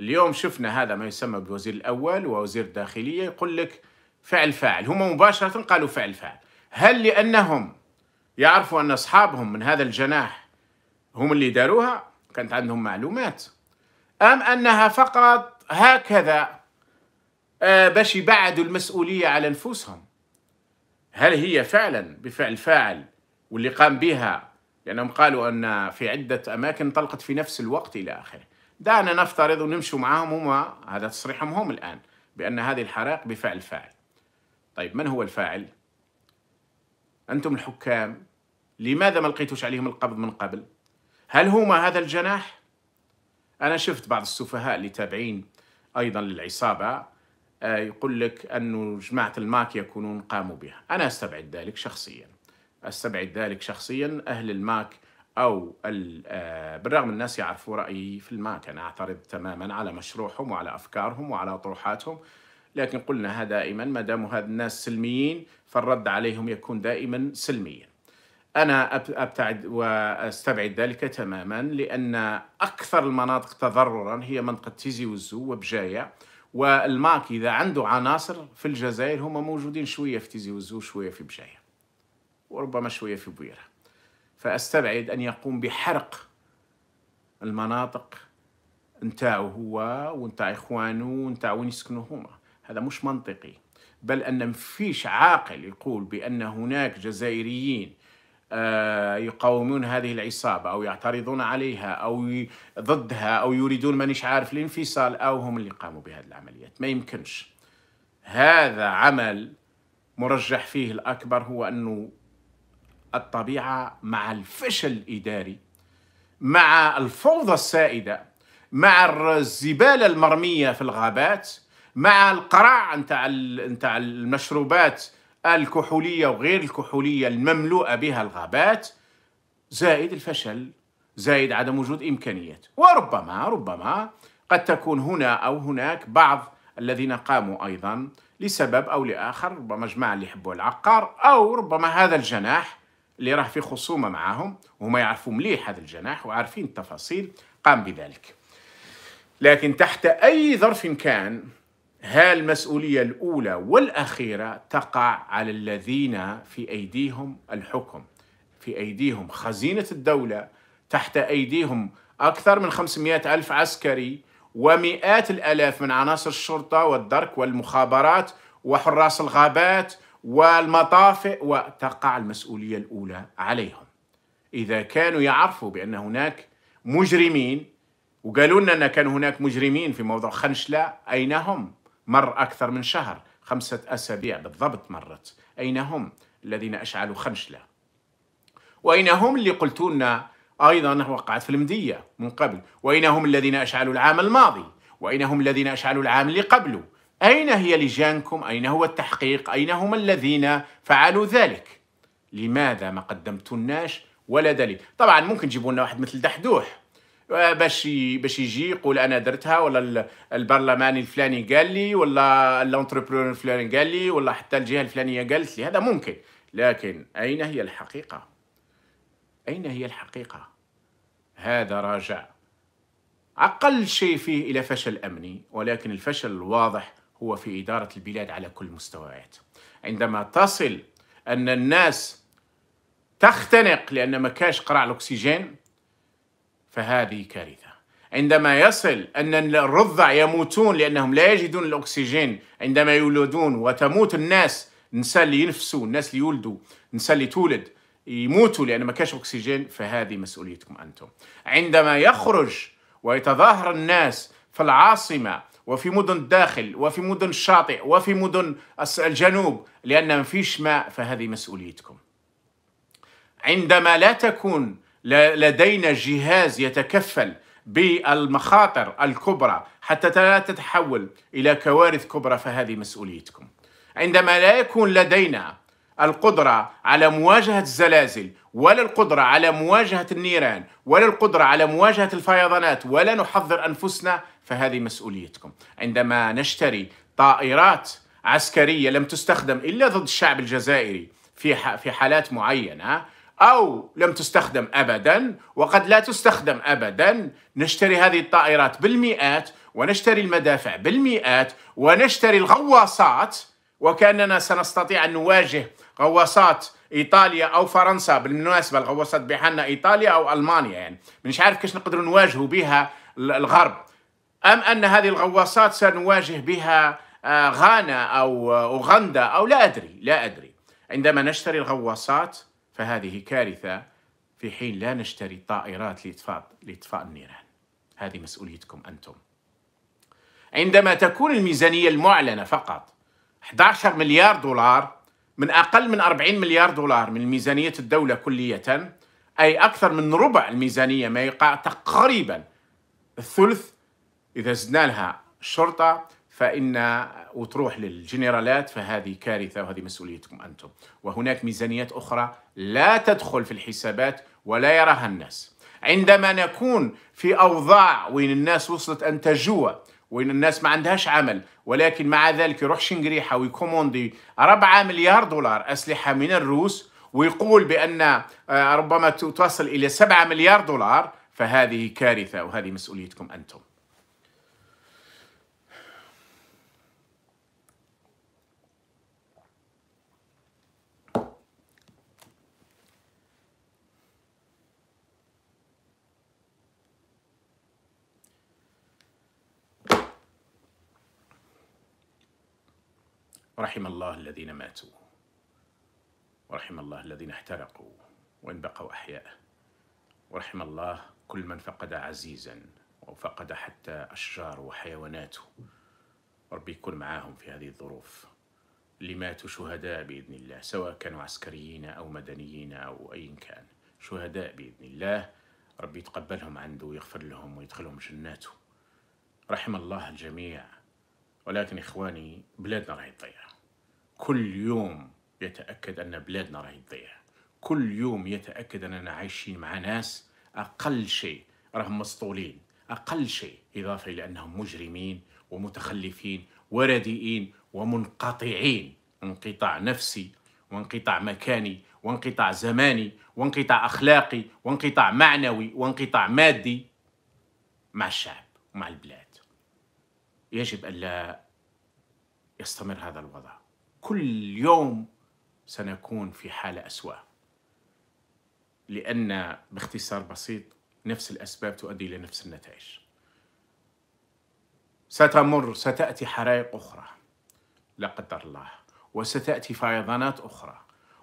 اليوم شفنا هذا ما يسمى بالوزير الأول ووزير الداخلية يقول لك فعل فاعل هم مباشرة قالوا فعل فاعل هل لأنهم يعرفوا أن أصحابهم من هذا الجناح هم اللي داروها كانت عندهم معلومات أم أنها فقط هكذا آه، باش يبعدوا المسؤولية على نفوسهم هل هي فعلا بفعل فاعل واللي قام بها لأنهم قالوا أن في عدة أماكن طلقت في نفس الوقت إلى آخره دعنا نفترض ونمشوا معاهم هما هذا تصريحهم هم الآن بأن هذه الحرائق بفعل فاعل طيب من هو الفاعل؟ أنتم الحكام لماذا ما لقيتوش عليهم القبض من قبل؟ هل هما هذا الجناح؟ أنا شفت بعض السفهاء اللي تابعين أيضا للعصابة آه، يقول لك أن جماعة الماك يكونون قاموا بها أنا أستبعد ذلك شخصيا أستبعد ذلك شخصيا أهل الماك أو آه، بالرغم الناس يعرفوا رأيي في الماكن أعترض تماما على مشروعهم وعلى أفكارهم وعلى طروحاتهم لكن قلنا دائما ما دام هذا الناس سلميين فالرد عليهم يكون دائما سلميا أنا أبتعد وأستبعد ذلك تماما لأن أكثر المناطق تضررا هي منطقة تيزي وزو وبجاية والماك إذا عنده عناصر في الجزائر هم موجودين شوية في تيزي وزو شوية في بجاية وربما شوية في بويره فأستبعد أن يقوم بحرق المناطق نتاعو هو ونتاع إخوانه ونتاع وين يسكنوا هما هذا مش منطقي بل أن مفيش عاقل يقول بأن هناك جزائريين آه، يقاومون هذه العصابة أو يعترضون عليها أو ضدها أو يريدون مانيش عارف الانفصال أو هم اللي قاموا بهذه العمليات ما يمكنش هذا عمل مرجح فيه الأكبر هو أنه الطبيعة مع الفشل الإداري مع الفوضى السائدة مع الزبالة المرمية في الغابات مع القراع نتاع نتاع المشروبات الكحولية وغير الكحولية المملوءة بها الغابات زائد الفشل زائد عدم وجود إمكانيات وربما ربما قد تكون هنا أو هناك بعض الذين قاموا أيضا لسبب أو لآخر ربما جماعة اللي يحبوا العقار أو ربما هذا الجناح اللي راه في خصومه معاهم وهما يعرفوا مليح هذا الجناح وعارفين التفاصيل قام بذلك لكن تحت اي ظرف كان ها المسؤوليه الاولى والاخيره تقع على الذين في ايديهم الحكم في ايديهم خزينه الدوله تحت ايديهم اكثر من 500 الف عسكري ومئات الالاف من عناصر الشرطه والدرك والمخابرات وحراس الغابات والمطافئ وتقع المسؤولية الأولى عليهم إذا كانوا يعرفوا بأن هناك مجرمين وقالوا لنا أن كان هناك مجرمين في موضوع خنشلة أين هم؟ مر أكثر من شهر خمسة أسابيع بالضبط مرت أين هم الذين أشعلوا خنشلة وأين هم اللي قلتوا لنا أيضا وقعت في المدية من قبل وأين هم الذين أشعلوا العام الماضي وأين هم الذين أشعلوا العام اللي قبله أين هي لجانكم؟ أين هو التحقيق؟ أين هم الذين فعلوا ذلك؟ لماذا ما قدمتلناش ولا دليل؟ طبعا ممكن تجيبوا لنا واحد مثل دحدوح آه، باش باش يجي يقول انا درتها ولا البرلماني الفلاني قال لي ولا الانتربرونور الفلاني قال لي ولا حتى الجهه الفلانيه قالت لي هذا ممكن لكن اين هي الحقيقه؟ اين هي الحقيقه؟ هذا راجع اقل شيء فيه الى فشل امني ولكن الفشل الواضح هو في إدارة البلاد على كل المستويات عندما تصل أن الناس تختنق لأن ما كاش قرع الأكسجين فهذه كارثة عندما يصل أن الرضع يموتون لأنهم لا يجدون الأكسجين عندما يولدون وتموت الناس نساء اللي ينفسوا الناس اللي يولدوا نساء اللي تولد يموتوا لأن ما كاش أكسجين فهذه مسؤوليتكم أنتم عندما يخرج ويتظاهر الناس في العاصمة وفي مدن الداخل وفي مدن الشاطئ وفي مدن الجنوب لأن ما فيش ماء فهذه مسؤوليتكم عندما لا تكون لدينا جهاز يتكفل بالمخاطر الكبرى حتى لا تتحول إلى كوارث كبرى فهذه مسؤوليتكم عندما لا يكون لدينا القدرة على مواجهة الزلازل ولا القدرة على مواجهة النيران ولا القدرة على مواجهة الفيضانات ولا نحضر أنفسنا فهذه مسؤوليتكم عندما نشتري طائرات عسكرية لم تستخدم إلا ضد الشعب الجزائري في في حالات معينة أو لم تستخدم أبدا وقد لا تستخدم أبدا نشتري هذه الطائرات بالمئات ونشتري المدافع بالمئات ونشتري الغواصات وكأننا سنستطيع أن نواجه غواصات ايطاليا او فرنسا بالمناسبه الغواصات بحالنا ايطاليا او المانيا يعني مش عارف كيش نقدروا نواجهوا بها الغرب ام ان هذه الغواصات سنواجه بها آه، غانا او آه، اوغندا او لا ادري لا ادري عندما نشتري الغواصات فهذه كارثه في حين لا نشتري طائرات لاطفاء لاطفاء النيران هذه مسؤوليتكم انتم عندما تكون الميزانيه المعلنه فقط 11 مليار دولار من أقل من 40 مليار دولار من ميزانية الدولة كلية أي أكثر من ربع الميزانية ما يقع تقريبا الثلث إذا زدنا لها الشرطة فإن وتروح للجنرالات فهذه كارثة وهذه مسؤوليتكم أنتم وهناك ميزانيات أخرى لا تدخل في الحسابات ولا يراها الناس عندما نكون في أوضاع وين الناس وصلت أن تجوع وان الناس ما عندهاش عمل ولكن مع ذلك يروح شنقريحه ويكوموندي 4 مليار دولار اسلحه من الروس ويقول بان آه، ربما توصل الى 7 مليار دولار فهذه كارثه وهذه مسؤوليتكم انتم رحم الله الذين ماتوا ورحم الله الذين احترقوا وإن بقوا أحياء ورحم الله كل من فقد عزيزا وفقد حتى أشجار وحيواناته ربي يكون معاهم في هذه الظروف اللي ماتوا شهداء بإذن الله سواء كانوا عسكريين أو مدنيين أو أي كان شهداء بإذن الله ربي يتقبلهم عنده ويغفر لهم ويدخلهم جناته رحم الله الجميع ولكن إخواني بلادنا راهي تضيع كل يوم يتأكد أن بلادنا راهي تضيع كل يوم يتأكد أننا عايشين مع ناس أقل شيء راهم مسطولين أقل شيء إضافة إلى أنهم مجرمين ومتخلفين ورديئين ومنقطعين انقطاع نفسي وانقطاع مكاني وانقطاع زماني وانقطاع أخلاقي وانقطاع معنوي وانقطاع مادي مع الشعب ومع البلاد يجب ألا يستمر هذا الوضع كل يوم سنكون في حالة أسوأ لأن باختصار بسيط نفس الأسباب تؤدي إلى نفس النتائج ستمر ستأتي حرائق أخرى لا قدر الله وستأتي فيضانات أخرى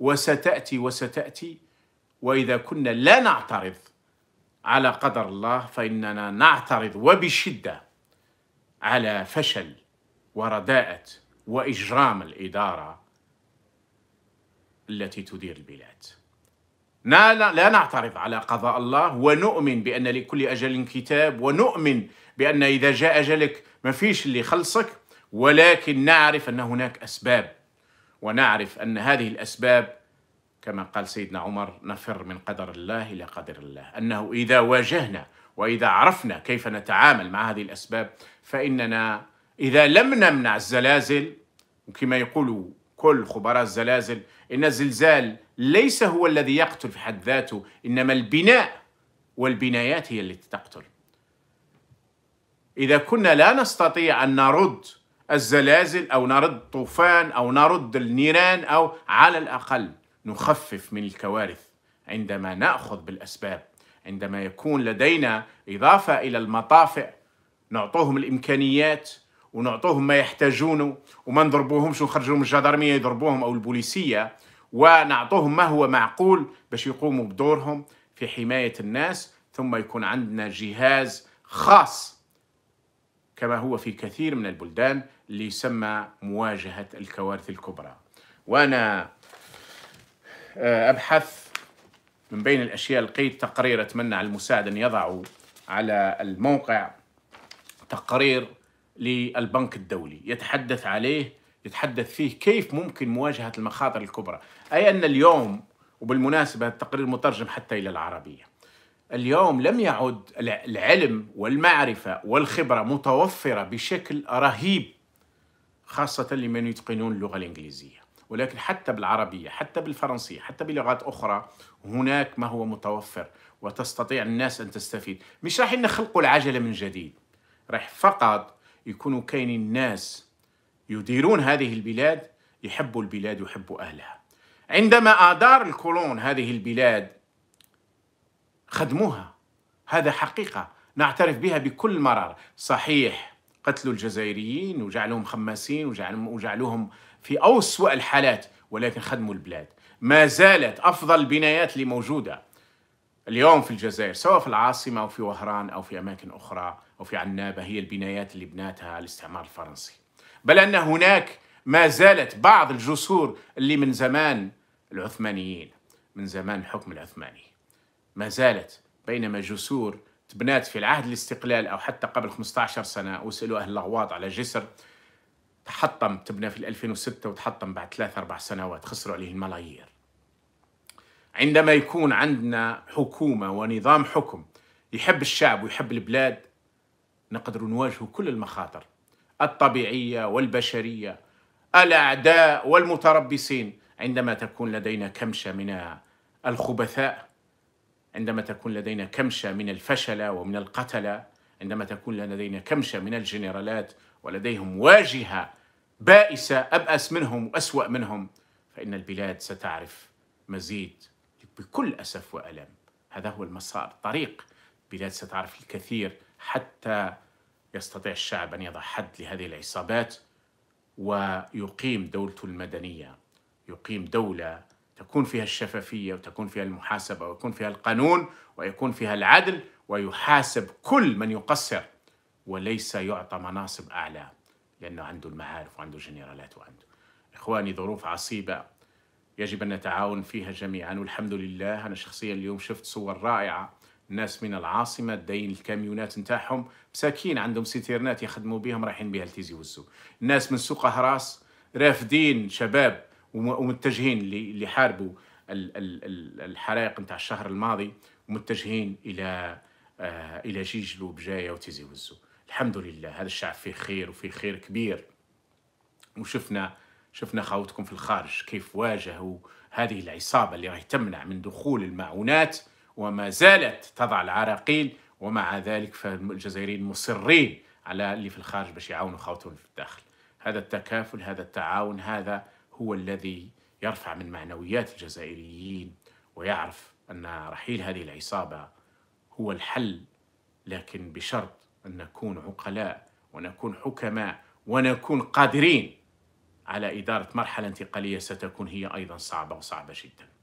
وستأتي وستأتي وإذا كنا لا نعترض على قدر الله فإننا نعترض وبشدة على فشل ورداءة وإجرام الإدارة التي تدير البلاد لا, لا نعترض على قضاء الله ونؤمن بأن لكل أجل كتاب ونؤمن بأن إذا جاء أجلك ما فيش اللي يخلصك ولكن نعرف أن هناك أسباب ونعرف أن هذه الأسباب كما قال سيدنا عمر نفر من قدر الله إلى قدر الله أنه إذا واجهنا واذا عرفنا كيف نتعامل مع هذه الاسباب فاننا اذا لم نمنع الزلازل وكما يقول كل خبراء الزلازل ان الزلزال ليس هو الذي يقتل في حد ذاته انما البناء والبنايات هي التي تقتل اذا كنا لا نستطيع ان نرد الزلازل او نرد طوفان او نرد النيران او على الاقل نخفف من الكوارث عندما ناخذ بالاسباب عندما يكون لدينا إضافة إلى المطافئ نعطوهم الإمكانيات ونعطوهم ما يحتاجونه وما نضربوهمش ونخرجوهم من الجدارمية يضربوهم أو البوليسية ونعطوهم ما هو معقول باش يقوموا بدورهم في حماية الناس ثم يكون عندنا جهاز خاص كما هو في كثير من البلدان اللي يسمى مواجهة الكوارث الكبرى وأنا آه، أبحث من بين الأشياء لقيت تقرير أتمنى على المساعد أن يضعوا على الموقع تقرير للبنك الدولي يتحدث عليه يتحدث فيه كيف ممكن مواجهة المخاطر الكبرى أي أن اليوم وبالمناسبة التقرير مترجم حتى إلى العربية اليوم لم يعد العلم والمعرفة والخبرة متوفرة بشكل رهيب خاصة لمن يتقنون اللغة الإنجليزية ولكن حتى بالعربية حتى بالفرنسية حتى بلغات أخرى هناك ما هو متوفر وتستطيع الناس أن تستفيد مش راح نخلقوا العجلة من جديد راح فقط يكونوا كاينين الناس يديرون هذه البلاد يحبوا البلاد ويحبوا أهلها عندما أدار الكولون هذه البلاد خدموها هذا حقيقة نعترف بها بكل مرار صحيح قتلوا الجزائريين وجعلوهم خماسين وجعلوهم في أسوأ الحالات ولكن خدموا البلاد ما زالت أفضل البنايات اللي موجودة اليوم في الجزائر سواء في العاصمة أو في وهران أو في أماكن أخرى أو في عنابة هي البنايات اللي بناتها الاستعمار الفرنسي بل أن هناك ما زالت بعض الجسور اللي من زمان العثمانيين من زمان الحكم العثماني ما زالت بينما جسور تبنات في العهد الاستقلال أو حتى قبل 15 سنة وسألوا أهل الأغواط على جسر تحطم تبنى في 2006 وتحطم بعد ثلاث أربع سنوات خسروا عليه الملايير عندما يكون عندنا حكومة ونظام حكم يحب الشعب ويحب البلاد نقدر نواجه كل المخاطر الطبيعية والبشرية الأعداء والمتربصين عندما تكون لدينا كمشة من الخبثاء عندما تكون لدينا كمشة من الفشلة ومن القتلة عندما تكون لدينا كمشة من الجنرالات ولديهم واجهة بائسة أبأس منهم وأسوأ منهم فإن البلاد ستعرف مزيد بكل أسف وألم هذا هو المسار طريق البلاد ستعرف الكثير حتى يستطيع الشعب أن يضع حد لهذه العصابات ويقيم دولته المدنية يقيم دولة تكون فيها الشفافية وتكون فيها المحاسبة ويكون فيها القانون ويكون فيها العدل ويحاسب كل من يقصر وليس يعطى مناصب أعلى لأنه عنده المعارف وعنده جنرالات وعنده إخواني ظروف عصيبة يجب أن نتعاون فيها جميعا والحمد لله أنا شخصيا اليوم شفت صور رائعة الناس من العاصمة داين الكاميونات نتاعهم مساكين عندهم سيتيرنات يخدموا بهم رايحين بها لتيزي وزو الناس من سوق هراس رافدين شباب ومتجهين اللي حاربوا الحرائق نتاع الشهر الماضي ومتجهين الى آه، الى جيجلو بجايه وتيزي وزو الحمد لله هذا الشعب فيه خير وفيه خير كبير وشفنا شفنا خاوتكم في الخارج كيف واجهوا هذه العصابة اللي راهي تمنع من دخول المعونات وما زالت تضع العراقيل ومع ذلك فالجزائريين مصرين على اللي في الخارج باش يعاونوا خاوتهم في الداخل هذا التكافل هذا التعاون هذا هو الذي يرفع من معنويات الجزائريين ويعرف أن رحيل هذه العصابة هو الحل لكن بشرط أن نكون عقلاء ونكون حكماء ونكون قادرين على إدارة مرحلة انتقالية ستكون هي أيضا صعبة وصعبة جداً